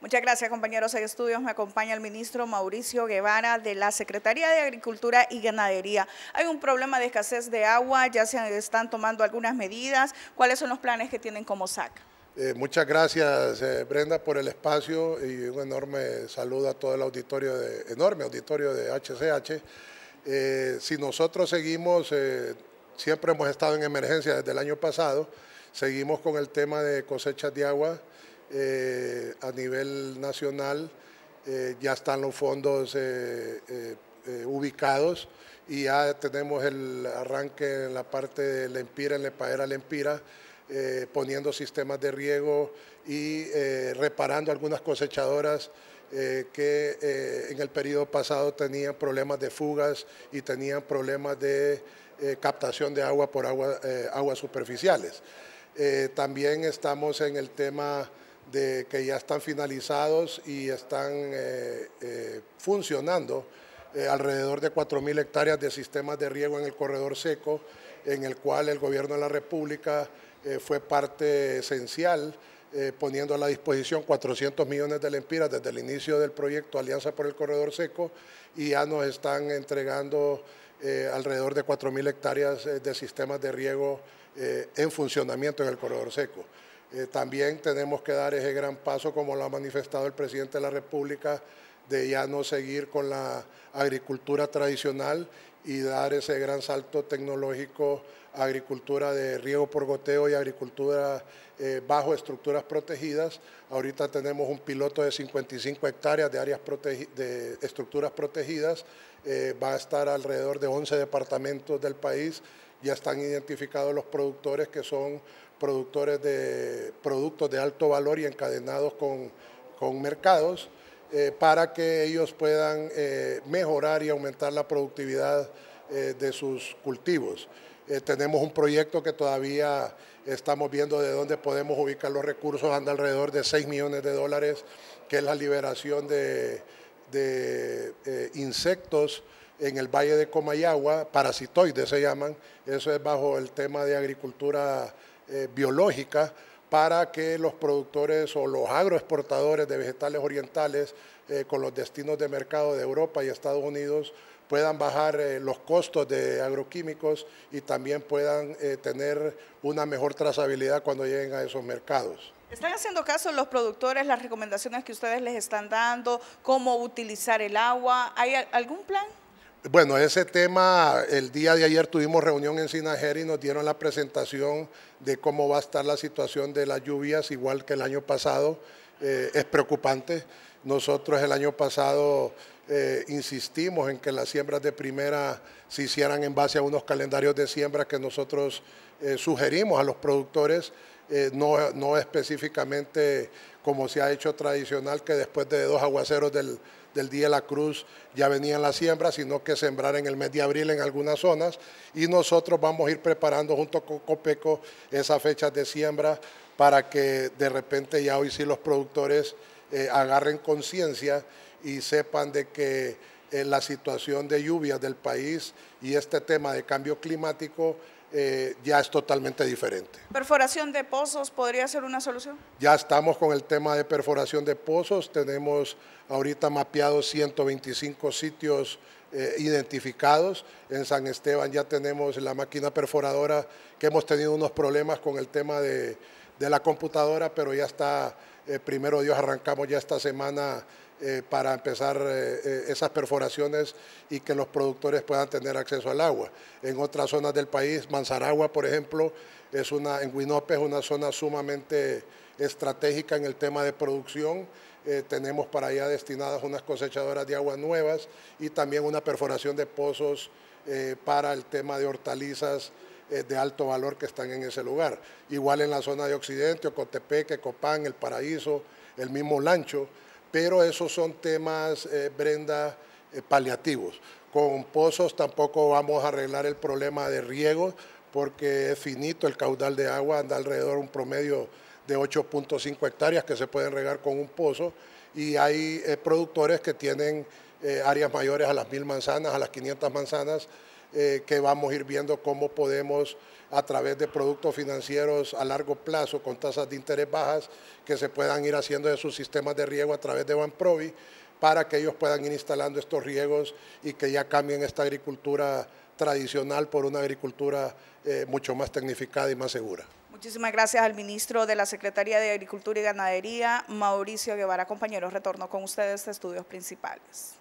Muchas gracias, compañeros de estudios. Me acompaña el ministro Mauricio Guevara de la Secretaría de Agricultura y Ganadería. Hay un problema de escasez de agua, ya se están tomando algunas medidas. ¿Cuáles son los planes que tienen como SAC? Eh, muchas gracias, eh, Brenda, por el espacio y un enorme saludo a todo el auditorio, de, enorme auditorio de HCH. Eh, si nosotros seguimos, siempre hemos estado en emergencia desde el año pasado, seguimos con el tema de cosechas de agua eh, a nivel nacional, eh, ya están los fondos eh, ubicados y ya tenemos el arranque en la parte de Lempira, empira, en la paera, Lempira, poniendo sistemas de riego y reparando algunas cosechadoras que en el periodo pasado tenían problemas de fugas y tenían problemas de captación de agua por agua, aguas superficiales. también estamos en el tema que ya están finalizados y están eh, eh, funcionando eh, alrededor de 4.000 hectáreas de sistemas de riego en el corredor seco, en el cual el gobierno de la República fue parte esencial, poniendo a la disposición 400 millones de lempiras desde el inicio del proyecto Alianza por el Corredor Seco y ya nos están entregando alrededor de 4.000 hectáreas de sistemas de riego en funcionamiento en el corredor seco. Eh, también tenemos que dar ese gran paso, como lo ha manifestado el presidente de la República, de ya no seguir con la agricultura tradicional y dar ese gran salto tecnológico a agricultura de riego por goteo y agricultura eh, bajo estructuras protegidas. Ahorita tenemos un piloto de 55 hectáreas de, áreas de estructuras protegidas. Eh, va a estar alrededor de 11 departamentos del país. Ya están identificados los productores que son productores de productos de alto valor y encadenados con, con mercados eh, para que ellos puedan eh, mejorar y aumentar la productividad eh, de sus cultivos. tenemos un proyecto que todavía estamos viendo de dónde podemos ubicar los recursos, anda alrededor de 6 millones de dólares, que es la liberación de, de insectos en el Valle de Comayagua, parasitoides se llaman, eso es bajo el tema de agricultura eh, biológica para que los productores o los agroexportadores de vegetales orientales eh, con los destinos de mercado de Europa y Estados Unidos puedan bajar eh, los costos de agroquímicos y también puedan tener una mejor trazabilidad cuando lleguen a esos mercados. ¿Están haciendo caso los productores las recomendaciones que ustedes les están dando, cómo utilizar el agua? ¿Hay algún plan? Bueno, ese tema, el día de ayer tuvimos reunión en Sinajer y nos dieron la presentación de cómo va a estar la situación de las lluvias, igual que el año pasado. Eh, es preocupante. Nosotros el año pasado eh, insistimos en que las siembras de primera se hicieran en base a unos calendarios de siembra que nosotros eh, sugerimos a los productores, no, no específicamente como se ha hecho tradicional, que después de dos aguaceros del del Día de la Cruz ya venían las siembras, sino que sembrar en el mes de abril en algunas zonas. Y nosotros vamos a ir preparando junto con Copeco esas fechas de siembra para que de repente ya hoy sí los productores eh, agarren conciencia y sepan de que eh, la situación de lluvias del país y este tema de cambio climático eh, ya es totalmente diferente. ¿Perforación de pozos podría ser una solución? Ya estamos con el tema de perforación de pozos, tenemos ahorita mapeados 125 sitios eh, identificados. En San Esteban ya tenemos la máquina perforadora, que hemos tenido unos problemas con el tema de, la computadora, pero ya está, eh, primero Dios, arrancamos ya esta semana eh, para empezar eh, eh, esas perforaciones y que los productores puedan tener acceso al agua. En otras zonas del país, Manzaragua, por ejemplo, es una, en Huinope es una zona sumamente estratégica en el tema de producción. tenemos para allá destinadas unas cosechadoras de agua nuevas y también una perforación de pozos para el tema de hortalizas de alto valor que están en ese lugar. Igual en la zona de Occidente, Ocotepeque, Copán, El Paraíso, el mismo Lancho, pero esos son temas, eh, Brenda, eh, paliativos. Con pozos tampoco vamos a arreglar el problema de riego porque es finito el caudal de agua, anda alrededor un promedio de 8.5 hectáreas que se pueden regar con un pozo y hay eh, productores que tienen eh, áreas mayores a las mil manzanas, a las 500 manzanas, eh, que vamos a ir viendo cómo podemos, a través de productos financieros a largo plazo, con tasas de interés bajas, que se puedan ir haciendo de sus sistemas de riego a través de Banprovi, para que ellos puedan ir instalando estos riegos y que ya cambien esta agricultura tradicional por una agricultura eh, mucho más tecnificada y más segura. Muchísimas gracias al ministro de la Secretaría de Agricultura y Ganadería, Mauricio Guevara. Compañeros, retorno con ustedes a estudios principales.